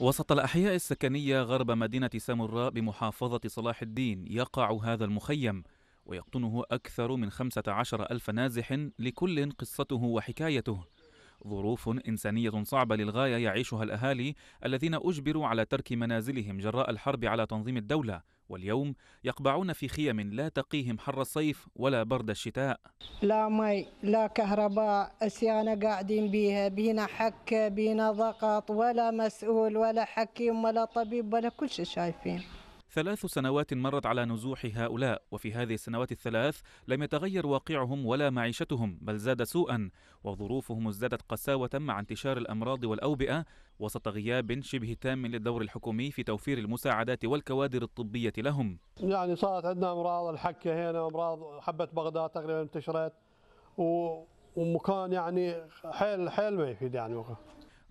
وسط الأحياء السكنية غرب مدينة سامراء بمحافظة صلاح الدين يقع هذا المخيم ويقطنه أكثر من 15 ألف نازح لكل قصته وحكايته ظروف إنسانية صعبة للغاية يعيشها الأهالي الذين أجبروا على ترك منازلهم جراء الحرب على تنظيم الدولة واليوم يقبعون في خيم لا تقيهم حر الصيف ولا برد الشتاء لا مي لا كهرباء اسيانة قاعدين بيها بينا حك بينا ضغط ولا مسؤول ولا حكيم ولا طبيب ولا كل شيء شايفين ثلاث سنوات مرت على نزوح هؤلاء وفي هذه السنوات الثلاث لم يتغير واقعهم ولا معيشتهم بل زاد سوءا وظروفهم ازدادت قساوة مع انتشار الأمراض والأوبئة وسط غياب شبه تام للدور الحكومي في توفير المساعدات والكوادر الطبية لهم يعني صارت عندنا أمراض الحكة هنا أمراض حبة بغداد تقريبا انتشرت و... ومكان يعني حيل حيل ما يفيد يعني مكان.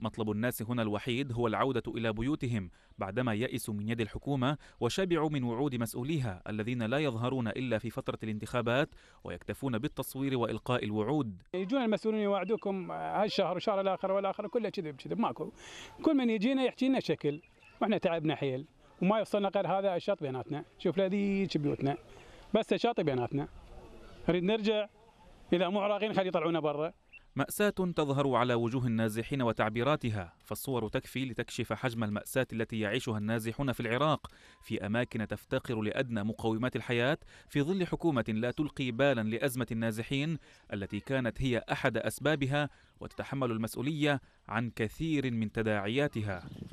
مطلب الناس هنا الوحيد هو العودة إلى بيوتهم بعدما يئسوا من يد الحكومة وشبعوا من وعود مسؤوليها الذين لا يظهرون إلا في فترة الانتخابات ويكتفون بالتصوير وإلقاء الوعود يجون المسؤولين يوعدوكم هالشهر آه، وشهر الآخر والآخر كله كذب كذب ماكو كل من يجينا يحكي لنا شكل واحنا تعبنا حيل وما يوصلنا غير هذا الشاط بيناتنا شوف لذيذ بيوتنا بس الشاطئ بيناتنا نريد نرجع اذا مو عراقيين خلي يطلعونا برا مأساة تظهر على وجوه النازحين وتعبيراتها، فالصور تكفي لتكشف حجم المأساة التي يعيشها النازحون في العراق، في أماكن تفتقر لأدنى مقومات الحياة، في ظل حكومة لا تلقي بالا لأزمة النازحين التي كانت هي أحد أسبابها وتتحمل المسؤولية عن كثير من تداعياتها.